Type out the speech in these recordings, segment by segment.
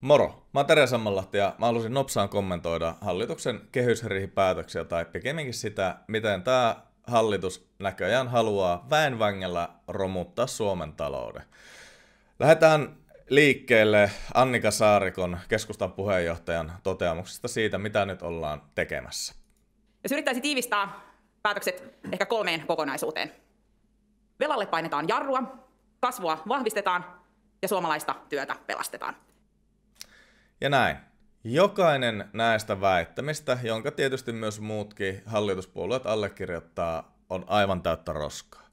Moro! Mä oon Tere Sammanlahti ja mä halusin nopsaan kommentoida hallituksen kehysriihipäätöksiä tai pikemminkin sitä, miten tämä hallitus näköjään haluaa väenvängellä romuttaa Suomen talouden. Lähdetään liikkeelle Annika Saarikon keskustan puheenjohtajan toteamuksesta siitä, mitä nyt ollaan tekemässä. Jos yrittäisi tiivistää päätökset ehkä kolmeen kokonaisuuteen. Velalle painetaan jarrua, kasvua vahvistetaan ja suomalaista työtä pelastetaan. Ja näin. Jokainen näistä väittämistä, jonka tietysti myös muutkin hallituspuolueet allekirjoittaa, on aivan täyttä roskaa.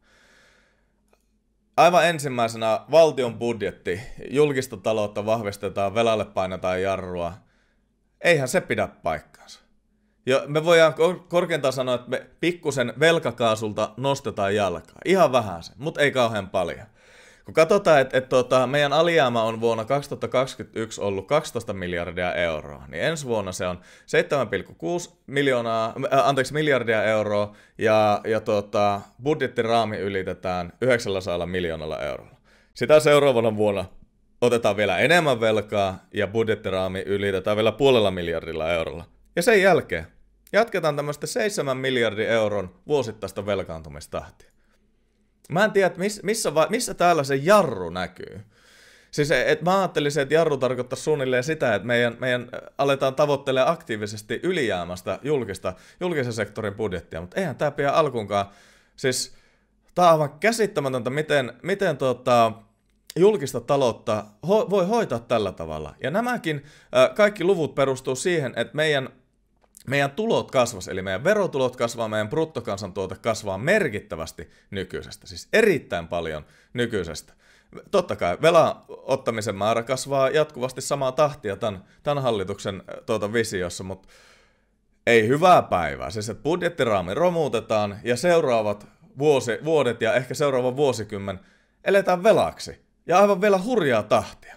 Aivan ensimmäisenä valtion budjetti. Julkista taloutta vahvistetaan, velalle painetaan jarrua. Eihän se pidä paikkaansa. Ja me voidaan korkeintaan sanoa, että me pikkusen velkakaasulta nostetaan jalkaa. Ihan vähän se, mutta ei kauhean paljon. Kun katsotaan, että et, tota, meidän alijäämä on vuonna 2021 ollut 12 miljardia euroa, niin ensi vuonna se on 7,6 miljoonaa, äh, anteeksi, miljardia euroa ja, ja tota, budjettiraami ylitetään 900 miljoonalla eurolla. Sitä seuraavana vuonna otetaan vielä enemmän velkaa ja budjettiraami ylitetään vielä puolella miljardilla eurolla. Ja sen jälkeen jatketaan tämmöistä 7 miljardin euron vuosittaista velkaantumistahtia. Mä en tiedä, missä, missä, missä täällä se jarru näkyy. Siis e, et mä ajattelisin, että jarru tarkoittaa suunnilleen sitä, että meidän, meidän aletaan tavoittelemaan aktiivisesti ylijäämästä julkista, julkisen sektorin budjettia, mutta eihän tämä pidä alkuunkaan. Siis tämä on aivan käsittämätöntä, miten, miten tota, julkista taloutta ho- voi hoitaa tällä tavalla. Ja nämäkin äh, kaikki luvut perustuu siihen, että meidän meidän tulot kasvas, eli meidän verotulot kasvaa, meidän bruttokansantuote kasvaa merkittävästi nykyisestä, siis erittäin paljon nykyisestä. Totta kai velan ottamisen määrä kasvaa jatkuvasti samaa tahtia tämän, tämän hallituksen äh, tuota visiossa, mutta ei hyvää päivää. Siis että budjettiraami romutetaan ja seuraavat vuosi, vuodet ja ehkä seuraava vuosikymmen eletään velaksi. Ja aivan vielä hurjaa tahtia.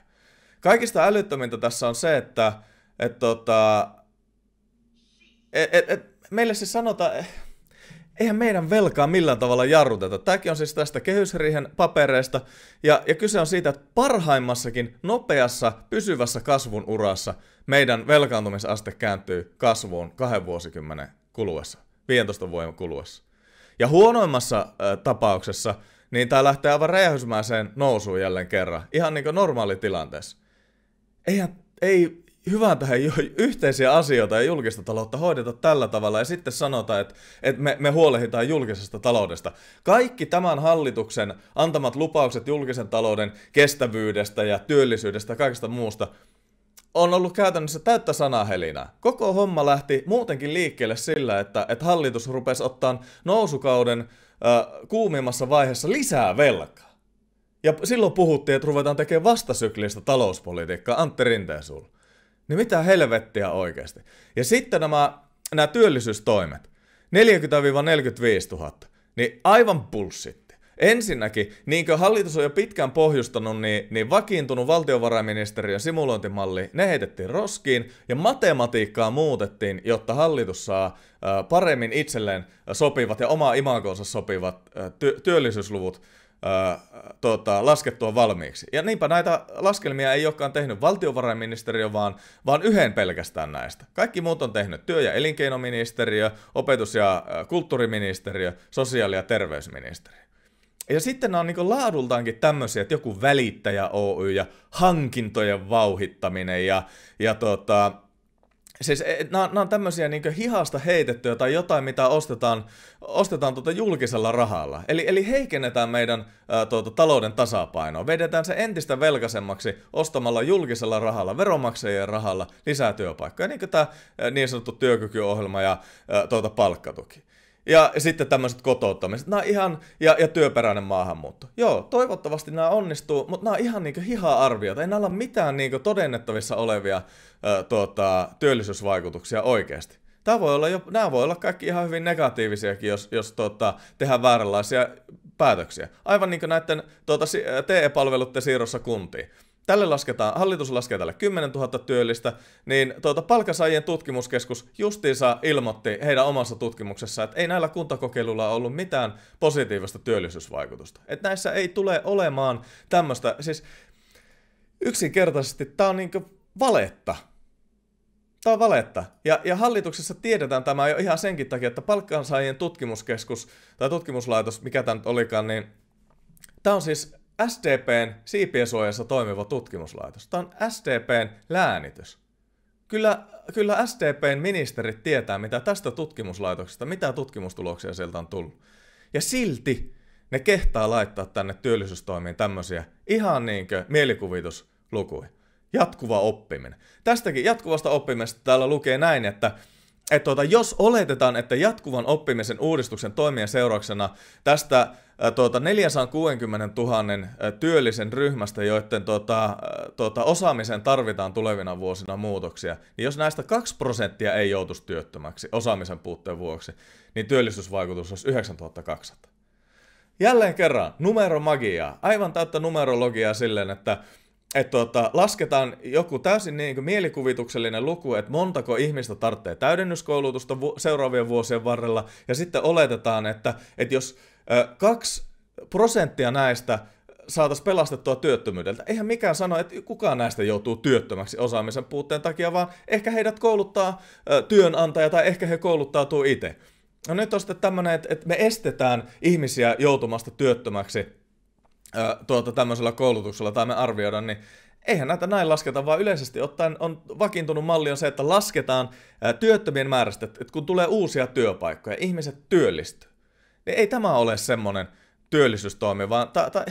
Kaikista älyttömintä tässä on se, että et tota, et, et, meille siis sanotaan, eihän meidän velkaa millään tavalla jarruteta. Tämäkin on siis tästä kehysriihen papereista, ja, ja kyse on siitä, että parhaimmassakin nopeassa pysyvässä kasvun urassa meidän velkaantumisaste kääntyy kasvuun kahden vuosikymmenen kuluessa, 15 vuoden kuluessa. Ja huonoimmassa äh, tapauksessa, niin tämä lähtee aivan räjähysmäiseen nousuun jälleen kerran, ihan niin kuin normaalitilanteessa. Eihän, ei, Hyvää tähän yhteisiä asioita ja julkista taloutta hoideta tällä tavalla ja sitten sanotaan, että, että me, me huolehditaan julkisesta taloudesta. Kaikki tämän hallituksen antamat lupaukset julkisen talouden kestävyydestä ja työllisyydestä ja kaikesta muusta on ollut käytännössä täyttä sanahelinää. Koko homma lähti muutenkin liikkeelle sillä, että, että hallitus rupesi ottaa nousukauden äh, kuumimmassa vaiheessa lisää velkaa. Ja silloin puhuttiin, että ruvetaan tekemään vastasyklistä talouspolitiikkaa Antti Rinteen sulla. Niin mitä helvettiä oikeasti. Ja sitten nämä, nämä työllisyystoimet. 40-45 000. Niin aivan bullshit. Ensinnäkin, niin kuin hallitus on jo pitkään pohjustanut, niin, niin vakiintunut valtiovarainministeriön simulointimalli, ne heitettiin roskiin ja matematiikkaa muutettiin, jotta hallitus saa paremmin itselleen sopivat ja omaa imagonsa sopivat ty- työllisyysluvut tota, laskettua valmiiksi. Ja niinpä näitä laskelmia ei olekaan tehnyt valtiovarainministeriö, vaan, vaan yhden pelkästään näistä. Kaikki muut on tehnyt työ- ja elinkeinoministeriö, opetus- ja kulttuuriministeriö, sosiaali- ja terveysministeriö. Ja sitten nämä on niin laadultaankin tämmöisiä, että joku välittäjä Oy ja hankintojen vauhittaminen ja, ja tota, Siis nämä, e, nämä on tämmöisiä niin hihasta heitettyä tai jotain, mitä ostetaan, ostetaan tuota julkisella rahalla. Eli, eli heikennetään meidän ää, tuota, talouden tasapainoa. Vedetään se entistä velkaisemmaksi ostamalla julkisella rahalla, veronmaksajien rahalla lisää työpaikkoja. Niin kuin tämä niin sanottu työkykyohjelma ja ää, tuota, palkkatuki. Ja sitten tämmöiset kotouttamiset. Nämä ihan, ja, ja työperäinen maahanmuutto. Joo, toivottavasti nämä onnistuu, mutta nämä on ihan niin hiha arviota, Ei näillä ole mitään niin todennettavissa olevia ö, tuota, työllisyysvaikutuksia oikeasti. Tämä voi olla jo, nämä voi olla kaikki ihan hyvin negatiivisiakin, jos, jos tuota, tehdään vääränlaisia päätöksiä. Aivan niin kuin näiden tuota, TE-palveluiden siirrossa kuntiin tälle lasketaan, hallitus laskee tälle 10 000 työllistä, niin tuota, palkansaajien tutkimuskeskus justiinsa ilmoitti heidän omassa tutkimuksessaan, että ei näillä kuntakokeiluilla ollut mitään positiivista työllisyysvaikutusta. Että näissä ei tule olemaan tämmöistä, siis yksinkertaisesti tämä on niin valetta. Tämä on valetta. Ja, ja hallituksessa tiedetään tämä jo ihan senkin takia, että palkansaajien tutkimuskeskus tai tutkimuslaitos, mikä tämä nyt olikaan, niin tämä on siis SDPn siipiesuojassa toimiva tutkimuslaitos. Tämä on SDPn läänitys. Kyllä, kyllä SDPn ministerit tietää, mitä tästä tutkimuslaitoksesta, mitä tutkimustuloksia sieltä on tullut. Ja silti ne kehtaa laittaa tänne työllisyystoimiin tämmöisiä ihan niinkö mielikuvituslukuja. Jatkuva oppiminen. Tästäkin jatkuvasta oppimisesta täällä lukee näin, että että tuota, jos oletetaan, että jatkuvan oppimisen uudistuksen toimien seurauksena tästä tuota, 460 000 työllisen ryhmästä, joiden tuota, tuota, osaamiseen tarvitaan tulevina vuosina muutoksia, niin jos näistä 2 prosenttia ei joutuisi työttömäksi osaamisen puutteen vuoksi, niin työllisyysvaikutus olisi 9200. Jälleen kerran, numero Aivan täyttä numerologiaa silleen, että että tota, lasketaan joku täysin niin kuin mielikuvituksellinen luku, että montako ihmistä tarvitsee täydennyskoulutusta vu- seuraavien vuosien varrella, ja sitten oletetaan, että, että jos ö, kaksi prosenttia näistä saataisiin pelastettua työttömyydeltä. Eihän mikään sano, että kukaan näistä joutuu työttömäksi osaamisen puutteen takia, vaan ehkä heidät kouluttaa ö, työnantaja tai ehkä he kouluttautuu itse. No nyt on sitten tämmöinen, että, että me estetään ihmisiä joutumasta työttömäksi tuota, tämmöisellä koulutuksella tai me arvioidaan, niin eihän näitä näin lasketa, vaan yleisesti ottaen on vakiintunut malli on se, että lasketaan työttömien määrästä, että kun tulee uusia työpaikkoja, ihmiset työllistyy. Niin ei tämä ole semmoinen työllisyystoimi, vaan ta, ta,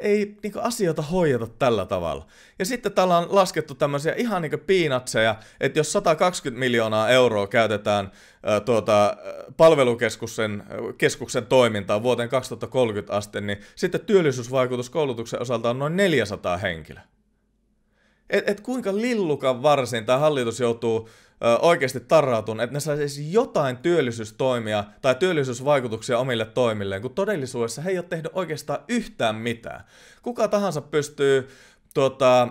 ei niin kuin, asioita hoideta tällä tavalla. Ja sitten täällä on laskettu tämmöisiä ihan niin piinatseja, että jos 120 miljoonaa euroa käytetään ää, tuota, palvelukeskuksen keskuksen toimintaan vuoteen 2030 asti, niin sitten työllisyysvaikutus koulutuksen osalta on noin 400 henkilöä että et kuinka lillukan varsin tämä hallitus joutuu ö, oikeasti tarrautun, että ne saisi jotain työllisyystoimia tai työllisyysvaikutuksia omille toimilleen, kun todellisuudessa he ei ole tehnyt oikeastaan yhtään mitään. Kuka tahansa pystyy tuota,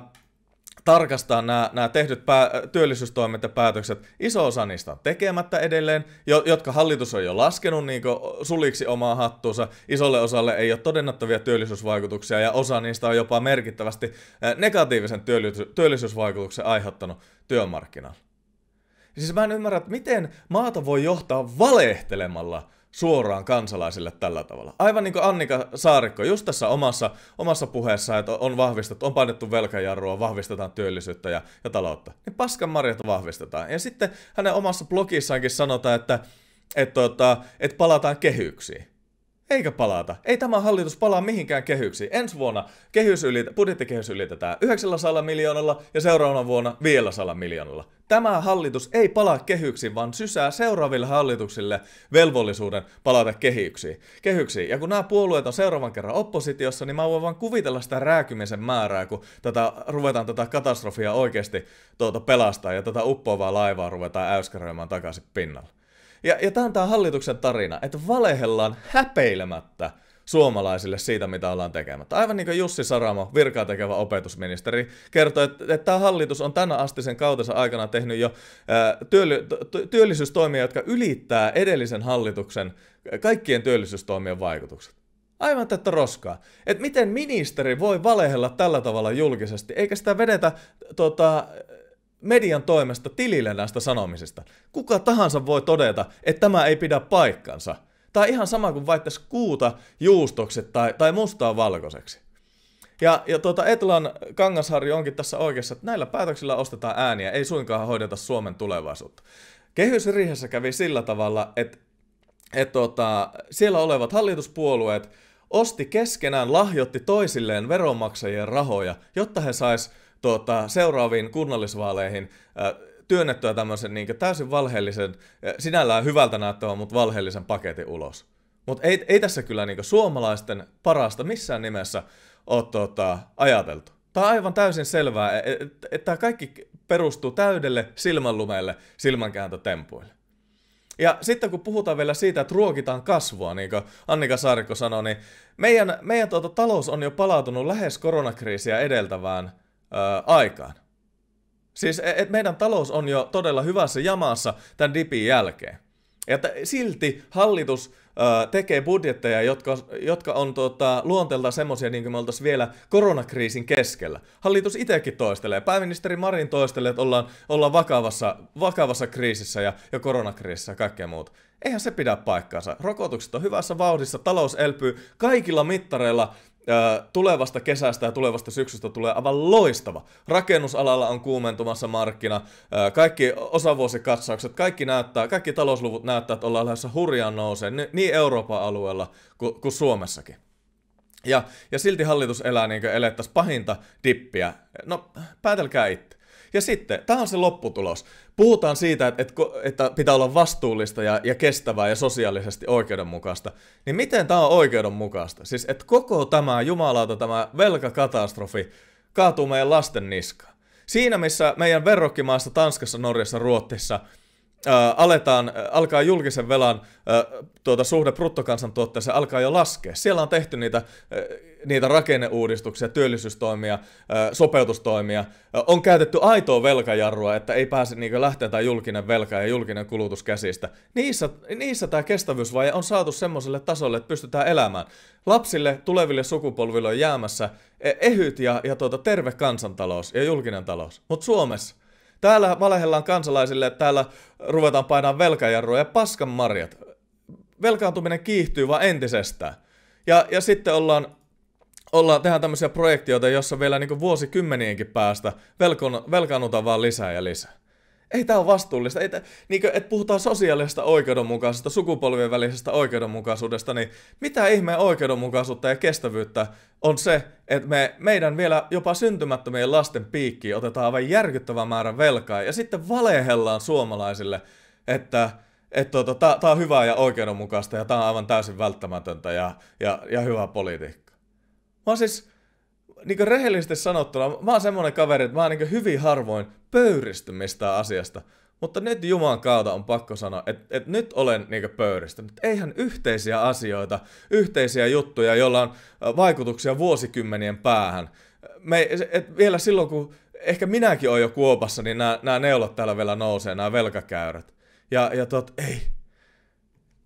tarkastaa nämä, nämä tehdyt pää, työllisyystoimet ja päätökset. Iso osa niistä on tekemättä edelleen, jo, jotka hallitus on jo laskenut niin suliksi omaa hattuunsa. Isolle osalle ei ole todennettavia työllisyysvaikutuksia ja osa niistä on jopa merkittävästi eh, negatiivisen työllisy- työllisyysvaikutuksen aiheuttanut työmarkkinalla. Siis mä en ymmärrä, että miten maata voi johtaa valehtelemalla – suoraan kansalaisille tällä tavalla. Aivan niin kuin Annika Saarikko just tässä omassa, omassa puheessa, että on vahvistettu, on painettu velkajarrua, vahvistetaan työllisyyttä ja, ja taloutta. Niin paskan marjat vahvistetaan. Ja sitten hänen omassa blogissaankin sanotaan, että että että, tota, et palataan kehyksiin. Eikä palata. Ei tämä hallitus palaa mihinkään kehyksiin. Ensi vuonna kehys ylitä, budjettikehys ylitetään 900 miljoonalla ja seuraavana vuonna 500 miljoonalla. Tämä hallitus ei palaa kehyksiin, vaan sysää seuraaville hallituksille velvollisuuden palata kehyksiin. kehyksiin. Ja kun nämä puolueet on seuraavan kerran oppositiossa, niin mä voin vaan kuvitella sitä rääkymisen määrää, kun tätä, ruvetaan tätä katastrofia oikeasti tuota pelastaa ja tätä uppoavaa laivaa ruvetaan äyskäröimään takaisin pinnalle. Ja, ja tämä on tämä hallituksen tarina, että valehellaan häpeilemättä suomalaisille siitä, mitä ollaan tekemättä. Aivan niin kuin Jussi Saramo, virkaa tekevä opetusministeri, kertoi, että, että tämä hallitus on tänä asti sen kautensa aikana tehnyt jo ää, työli, työllisyystoimia, jotka ylittää edellisen hallituksen kaikkien työllisyystoimien vaikutukset. Aivan tätä roskaa. Että miten ministeri voi valehella tällä tavalla julkisesti, eikä sitä vedetä tota, median toimesta tilille näistä sanomisista. Kuka tahansa voi todeta, että tämä ei pidä paikkansa. Tai ihan sama kuin vaihtaisi kuuta juustokset tai, tai mustaa valkoiseksi. Ja, ja tuota, Etlan Kangasharju onkin tässä oikeassa, että näillä päätöksillä ostetaan ääniä, ei suinkaan hoideta Suomen tulevaisuutta. Kehysriihessä kävi sillä tavalla, että et tuota, siellä olevat hallituspuolueet osti keskenään, lahjotti toisilleen veronmaksajien rahoja, jotta he sais tota, seuraaviin kunnallisvaaleihin äh, työnnettyä tämmöisen niin täysin valheellisen, sinällään hyvältä näyttävän, mutta valheellisen paketin ulos. Mutta ei, ei tässä kyllä niin suomalaisten parasta missään nimessä ole tota, ajateltu. Tämä on aivan täysin selvää, e, e, että tämä kaikki perustuu täydelle silmänlumeelle, silmänkääntötempuille. Ja sitten kun puhutaan vielä siitä, että ruokitaan kasvua, niin kuin Annika Saarikko sanoi, niin meidän, meidän tuota, talous on jo palautunut lähes koronakriisiä edeltävään ää, aikaan. Siis e, et meidän talous on jo todella hyvässä jamassa tämän dipin jälkeen. Että silti hallitus ää, tekee budjetteja, jotka, jotka on tota, luonteeltaan semmoisia, niin kuin me oltaisiin vielä koronakriisin keskellä. Hallitus itsekin toistelee. Pääministeri Marin toistelee, että ollaan, ollaan vakavassa, vakavassa kriisissä ja, ja koronakriisissä ja kaikkea muuta. Eihän se pidä paikkaansa. Rokotukset on hyvässä vauhdissa, talous elpyy. Kaikilla mittareilla tulevasta kesästä ja tulevasta syksystä tulee aivan loistava. Rakennusalalla on kuumentumassa markkina, kaikki osavuosikatsaukset, kaikki näyttää, kaikki talousluvut näyttää, että ollaan lähdössä hurjaan nouseen niin Euroopan alueella kuin, Suomessakin. Ja, ja silti hallitus elää niin kuin elettäisiin pahinta dippiä. No, päätelkää itse. Ja sitten, tämä on se lopputulos. Puhutaan siitä, että, että, pitää olla vastuullista ja, ja kestävää ja sosiaalisesti oikeudenmukaista. Niin miten tämä on oikeudenmukaista? Siis, että koko tämä jumalauta, tämä velkakatastrofi kaatuu meidän lasten niskaan. Siinä, missä meidän verrokkimaassa Tanskassa, Norjassa, Ruotsissa – äh, aletaan, äh, alkaa julkisen velan äh, tuota, suhde bruttokansantuotteeseen alkaa jo laskea. Siellä on tehty niitä, äh, niitä rakenneuudistuksia, työllisyystoimia, äh, sopeutustoimia. Äh, on käytetty aitoa velkajarrua, että ei pääse niin lähteä tämä julkinen velka ja julkinen kulutus käsistä. Niissä, niissä tämä kestävyysvaje on saatu semmoiselle tasolle, että pystytään elämään. Lapsille, tuleville sukupolville on jäämässä e, ehyt ja, ja tuota, terve kansantalous ja julkinen talous. Mutta Suomessa Täällä valehellaan kansalaisille, että täällä ruvetaan painaa velkajarrua ja paskan marjat. Velkaantuminen kiihtyy vaan entisestään. Ja, ja sitten ollaan, ollaan, tehdään tämmöisiä projektioita, jossa vielä niin vuosikymmenienkin päästä velkon, velkaannutaan vaan lisää ja lisää ei tämä ole vastuullista. Ei tää, niin kuin, että puhutaan sosiaalisesta oikeudenmukaisuudesta, sukupolvien välisestä oikeudenmukaisuudesta, niin mitä ihmeen oikeudenmukaisuutta ja kestävyyttä on se, että me, meidän vielä jopa syntymättömien lasten piikkiin otetaan aivan järkyttävä määrä velkaa ja sitten valehellaan suomalaisille, että että tota, tää, tää on hyvää ja oikeudenmukaista ja tämä on aivan täysin välttämätöntä ja, ja, ja hyvää politiikkaa. Mä siis, niin rehellisesti sanottuna, mä oon semmonen kaveri, että mä oon niin hyvin harvoin pöyristymistä asiasta. Mutta nyt Jumalan kautta on pakko sanoa, että, että nyt olen niin pöyristynyt. Eihän yhteisiä asioita, yhteisiä juttuja, joilla on vaikutuksia vuosikymmenien päähän. Me, et vielä silloin, kun ehkä minäkin olen jo kuopassa, niin nämä, nämä neulat täällä vielä nousee, nämä velkakäyrät. Ja, ja tot, ei,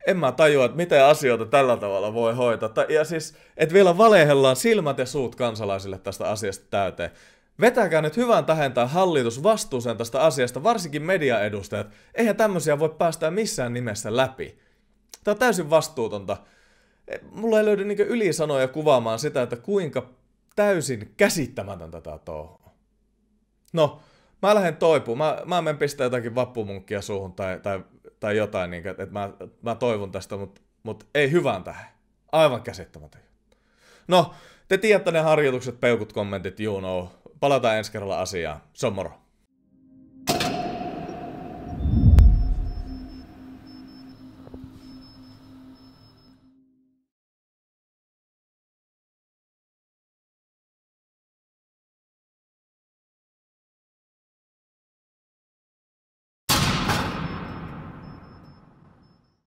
en mä tajua, että miten asioita tällä tavalla voi hoitaa. Ja siis, että vielä valehellaan silmät ja suut kansalaisille tästä asiasta täyteen. Vetäkää nyt hyvän tähentää hallitus vastuuseen tästä asiasta, varsinkin mediaedustajat. Eihän tämmöisiä voi päästä missään nimessä läpi. Tämä on täysin vastuutonta. E, mulla ei löydy niinku ylisanoja kuvaamaan sitä, että kuinka täysin käsittämätöntä tämä touhu. No, mä lähden toipumaan. Mä, mä menen pistää jotakin vappumunkkia suuhun tai, tai tai jotain, niin, että mä, mä toivon tästä, mutta mut ei hyvään tähän. Aivan käsittämätön. No, te tiedätte ne harjoitukset, peukut, kommentit, you know. Palataan ensi kerralla asiaan. Se on moro.